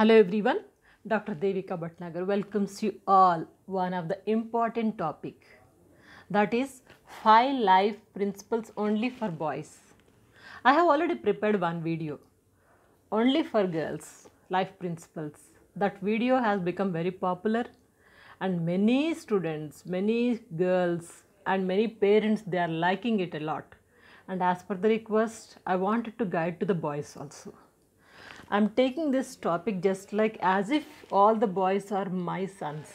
Hello everyone, Dr. Devika Bhatnagar welcomes you all one of the important topic that is 5 life principles only for boys. I have already prepared one video only for girls life principles. That video has become very popular and many students, many girls and many parents they are liking it a lot and as per the request I wanted to guide to the boys also. I'm taking this topic just like as if all the boys are my sons.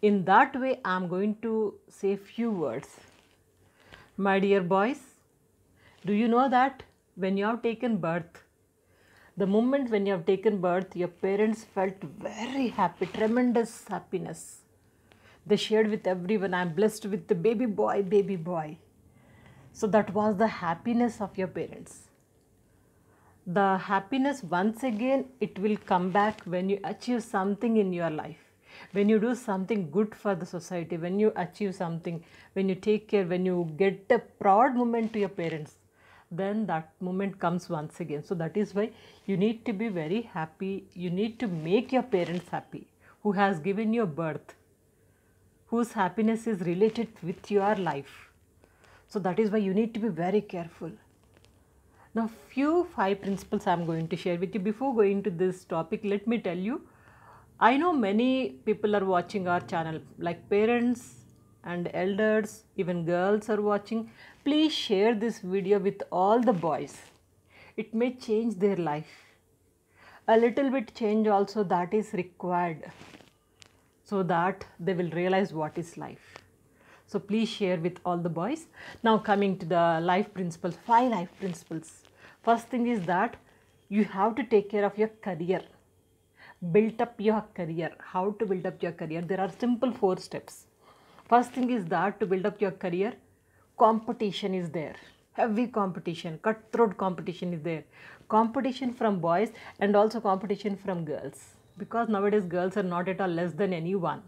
In that way, I'm going to say few words. My dear boys, do you know that when you have taken birth, the moment when you have taken birth, your parents felt very happy, tremendous happiness. They shared with everyone, I'm blessed with the baby boy, baby boy. So that was the happiness of your parents the happiness once again it will come back when you achieve something in your life when you do something good for the society when you achieve something when you take care when you get a proud moment to your parents then that moment comes once again so that is why you need to be very happy you need to make your parents happy who has given you birth whose happiness is related with your life so that is why you need to be very careful now few five principles I am going to share with you. Before going to this topic, let me tell you, I know many people are watching our channel like parents and elders, even girls are watching. Please share this video with all the boys. It may change their life. A little bit change also that is required so that they will realize what is life. So please share with all the boys. Now coming to the life principles, five life principles. First thing is that you have to take care of your career. Build up your career. How to build up your career? There are simple four steps. First thing is that to build up your career, competition is there. Heavy competition, cutthroat competition is there. Competition from boys and also competition from girls. Because nowadays girls are not at all less than anyone.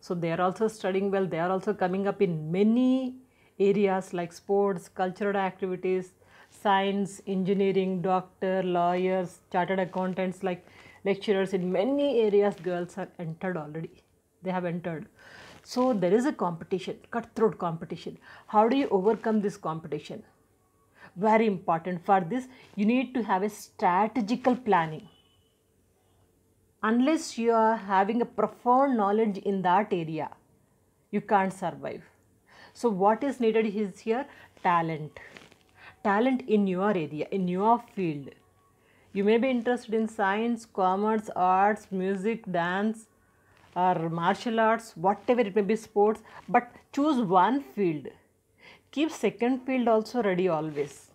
So they are also studying well. They are also coming up in many areas like sports, cultural activities, science, engineering, doctor, lawyers, chartered accountants, like lecturers in many areas girls are entered already. They have entered. So there is a competition, cutthroat competition. How do you overcome this competition? Very important. For this, you need to have a strategical planning unless you are having a profound knowledge in that area, you can't survive. So, what is needed is here talent. Talent in your area, in your field. You may be interested in science, commerce, arts, music, dance, or martial arts, whatever it may be, sports, but choose one field. Keep second field also ready always.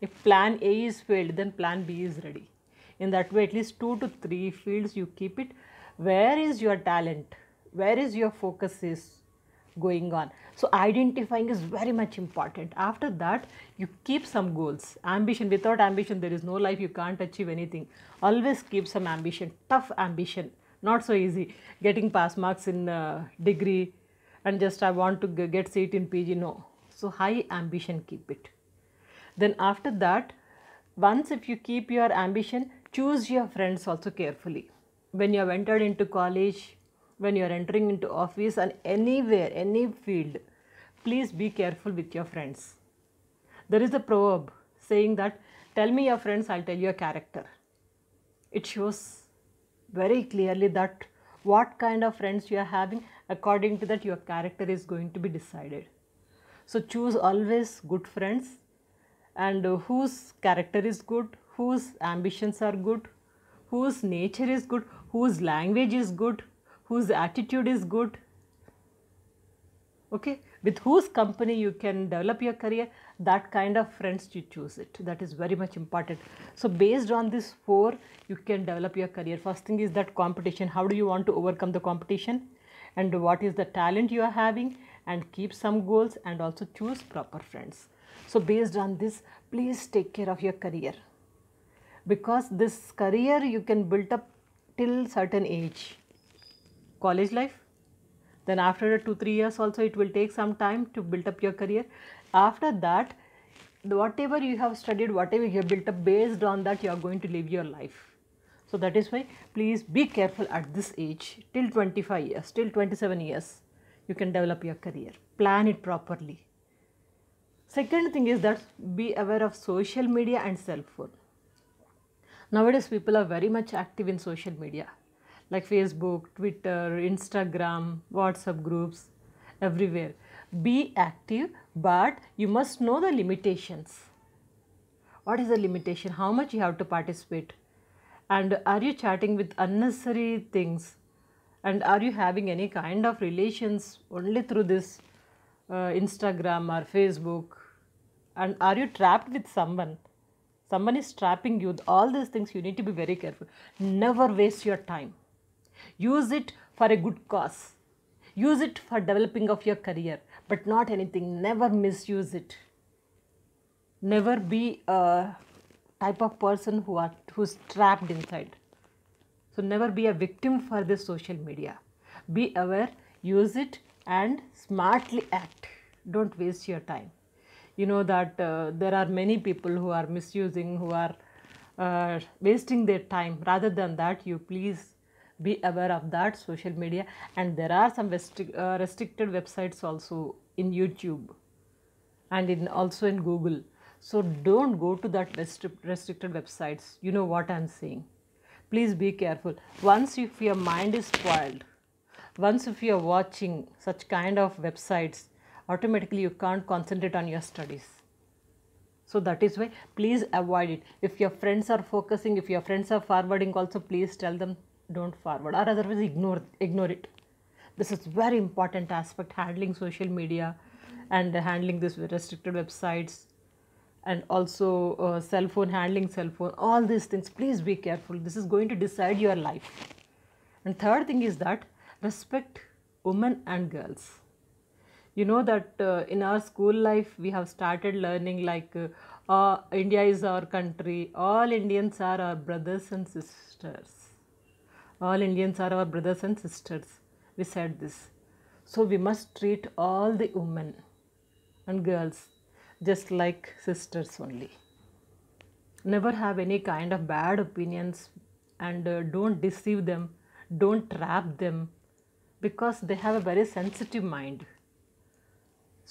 If plan A is failed, then plan B is ready in that way at least two to three fields you keep it where is your talent where is your focus is going on so identifying is very much important after that you keep some goals ambition without ambition there is no life you can't achieve anything always keep some ambition tough ambition not so easy getting pass marks in uh, degree and just i want to get seat in pg no so high ambition keep it then after that once if you keep your ambition choose your friends also carefully. When you have entered into college, when you are entering into office and anywhere, any field, please be careful with your friends. There is a proverb saying that, tell me your friends, I'll tell you your character. It shows very clearly that what kind of friends you are having, according to that your character is going to be decided. So choose always good friends and whose character is good, whose ambitions are good, whose nature is good, whose language is good, whose attitude is good, okay, with whose company you can develop your career, that kind of friends you choose it. That is very much important. So based on this four, you can develop your career. First thing is that competition. How do you want to overcome the competition? And what is the talent you are having? And keep some goals and also choose proper friends. So based on this, please take care of your career because this career you can build up till certain age college life then after 2 3 years also it will take some time to build up your career after that whatever you have studied whatever you have built up based on that you are going to live your life so that is why please be careful at this age till 25 years, till 27 years, you can develop your career, plan it properly. Second thing is that be aware of social media and cell phone. Nowadays, people are very much active in social media like Facebook, Twitter, Instagram, WhatsApp groups, everywhere. Be active, but you must know the limitations. What is the limitation? How much you have to participate? And are you chatting with unnecessary things? And are you having any kind of relations only through this uh, Instagram or Facebook? And are you trapped with someone? someone is trapping you all these things you need to be very careful never waste your time use it for a good cause use it for developing of your career but not anything never misuse it never be a type of person who are who's trapped inside so never be a victim for this social media be aware use it and smartly act don't waste your time you know that uh, there are many people who are misusing who are uh, wasting their time rather than that you please be aware of that social media and there are some restric uh, restricted websites also in youtube and in also in google so don't go to that restricted websites you know what i'm saying please be careful once if your mind is spoiled once if you are watching such kind of websites automatically you can't concentrate on your studies. So that is why please avoid it. If your friends are focusing, if your friends are forwarding also please tell them don't forward or otherwise ignore, ignore it. This is very important aspect handling social media and handling these restricted websites and also uh, cell phone handling cell phone all these things please be careful this is going to decide your life and third thing is that respect women and girls you know that uh, in our school life we have started learning like uh, uh, india is our country all indians are our brothers and sisters all indians are our brothers and sisters we said this so we must treat all the women and girls just like sisters only never have any kind of bad opinions and uh, don't deceive them don't trap them because they have a very sensitive mind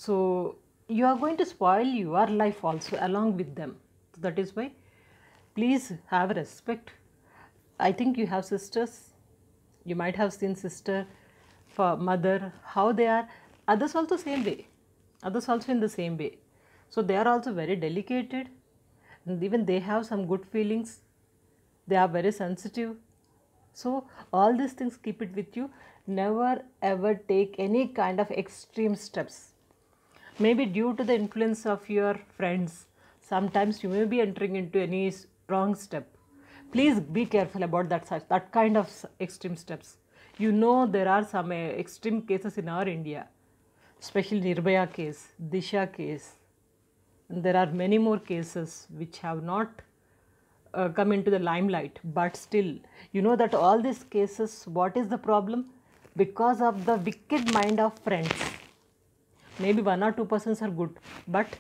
so, you are going to spoil your life also along with them. that is why please have respect. I think you have sisters. You might have seen sister, for mother, how they are. Others also same way. Others also in the same way. So they are also very delicate. And even they have some good feelings. They are very sensitive. So all these things keep it with you. Never ever take any kind of extreme steps maybe due to the influence of your friends sometimes you may be entering into any wrong step please be careful about that such that kind of extreme steps you know there are some uh, extreme cases in our india especially nirbhaya case disha case and there are many more cases which have not uh, come into the limelight but still you know that all these cases what is the problem because of the wicked mind of friends maybe one or two persons are good but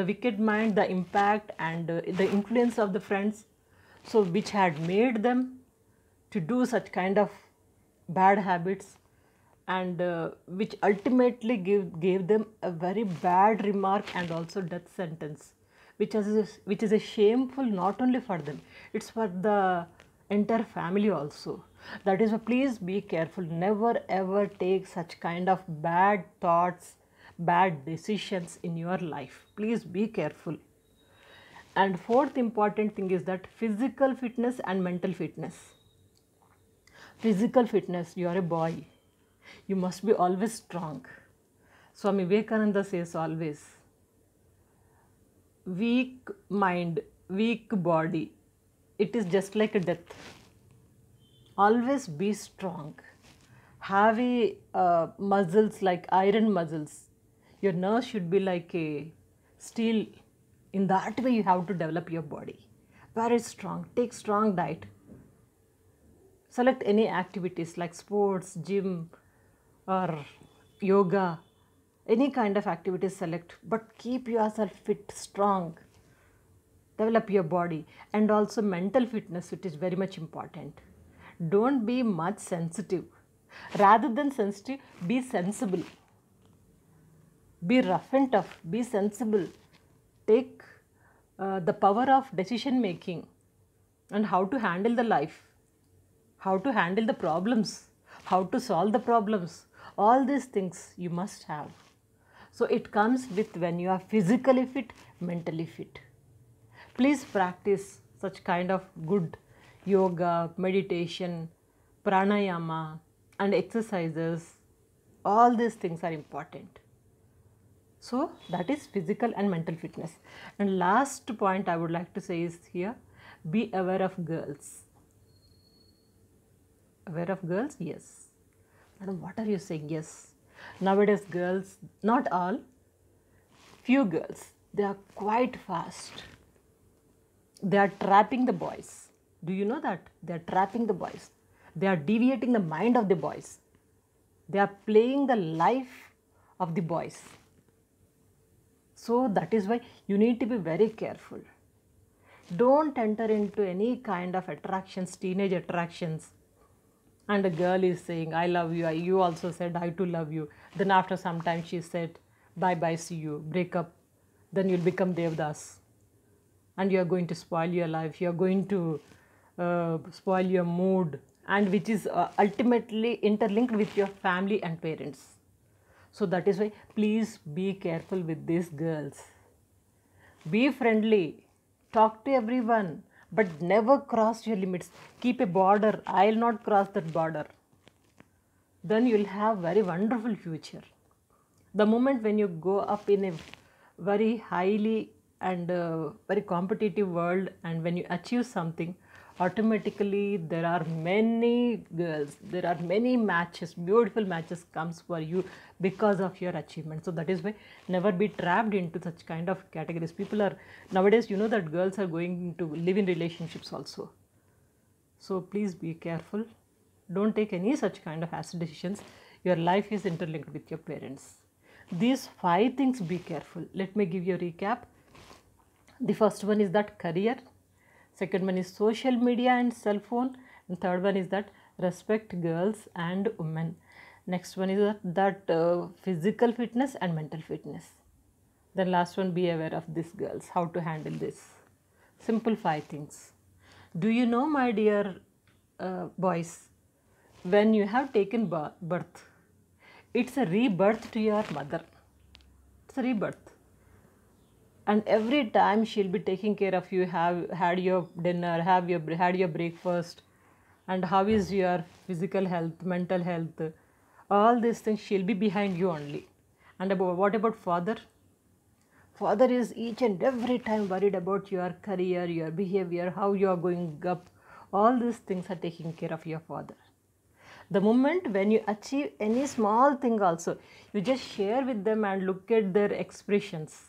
the wicked mind the impact and uh, the influence of the friends so which had made them to do such kind of bad habits and uh, which ultimately give, gave them a very bad remark and also death sentence which is which is a shameful not only for them it's for the entire family also that is please be careful never ever take such kind of bad thoughts bad decisions in your life. Please be careful. And fourth important thing is that physical fitness and mental fitness. Physical fitness, you are a boy. You must be always strong. Swami Vivekananda says always, weak mind, weak body, it is just like a death. Always be strong. Have a, uh, muscles like iron muscles, your nurse should be like a steel. In that way, you have to develop your body. Very strong. Take strong diet. Select any activities like sports, gym, or yoga. Any kind of activities select, but keep yourself fit, strong. Develop your body and also mental fitness, which is very much important. Don't be much sensitive rather than sensitive be sensible be rough and tough, be sensible, take uh, the power of decision making and how to handle the life, how to handle the problems, how to solve the problems, all these things you must have. So it comes with when you are physically fit, mentally fit. Please practice such kind of good yoga, meditation, pranayama and exercises. All these things are important. So that is physical and mental fitness. And last point I would like to say is here, be aware of girls. Aware of girls? Yes. Madam, what are you saying? Yes. Nowadays girls, not all, few girls, they are quite fast. They are trapping the boys. Do you know that? They are trapping the boys. They are deviating the mind of the boys. They are playing the life of the boys. So that is why you need to be very careful. Don't enter into any kind of attractions, teenage attractions. And a girl is saying, I love you. You also said, I too love you. Then after some time, she said, Bye bye, see you, break up. Then you'll become Devdas. And you are going to spoil your life. You are going to uh, spoil your mood. And which is uh, ultimately interlinked with your family and parents. So that is why please be careful with these girls. Be friendly, talk to everyone, but never cross your limits. Keep a border. I'll not cross that border. Then you'll have very wonderful future. The moment when you go up in a very highly and uh, very competitive world and when you achieve something, automatically there are many girls there are many matches beautiful matches comes for you because of your achievement so that is why never be trapped into such kind of categories people are nowadays you know that girls are going to live in relationships also so please be careful don't take any such kind of acid decisions your life is interlinked with your parents these five things be careful let me give you a recap the first one is that career Second one is social media and cell phone. And third one is that respect girls and women. Next one is that, that uh, physical fitness and mental fitness. Then last one, be aware of these girls, how to handle this. Simplify things. Do you know, my dear uh, boys, when you have taken birth, it's a rebirth to your mother. It's a rebirth and every time she'll be taking care of you have had your dinner have your had your breakfast and how is your physical health mental health all these things she'll be behind you only and about, what about father father is each and every time worried about your career your behavior how you are going up all these things are taking care of your father the moment when you achieve any small thing also you just share with them and look at their expressions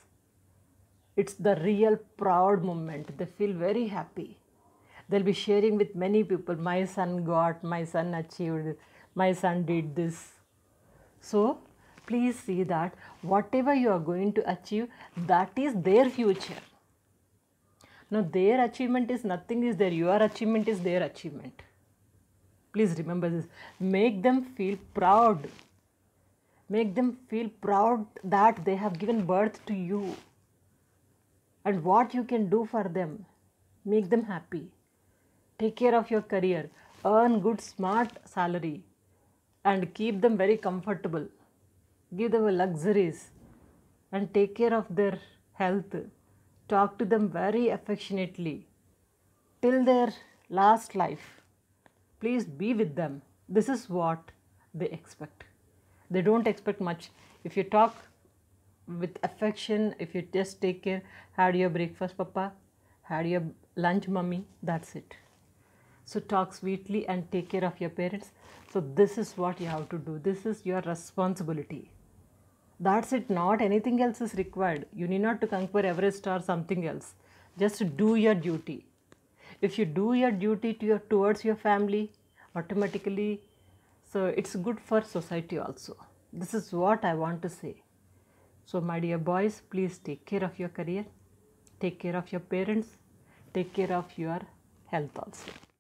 it's the real proud moment. They feel very happy. They'll be sharing with many people my son got, my son achieved, my son did this. So please see that whatever you are going to achieve, that is their future. Now their achievement is nothing is there, your achievement is their achievement. Please remember this. Make them feel proud. Make them feel proud that they have given birth to you. And what you can do for them. Make them happy. Take care of your career. Earn good, smart salary and keep them very comfortable. Give them luxuries and take care of their health. Talk to them very affectionately till their last life. Please be with them. This is what they expect. They don't expect much. If you talk with affection if you just take care had your breakfast papa had your lunch mummy that's it so talk sweetly and take care of your parents so this is what you have to do this is your responsibility that's it not anything else is required you need not to conquer everest or something else just do your duty if you do your duty to your, towards your family automatically so it's good for society also this is what i want to say so, my dear boys, please take care of your career, take care of your parents, take care of your health also.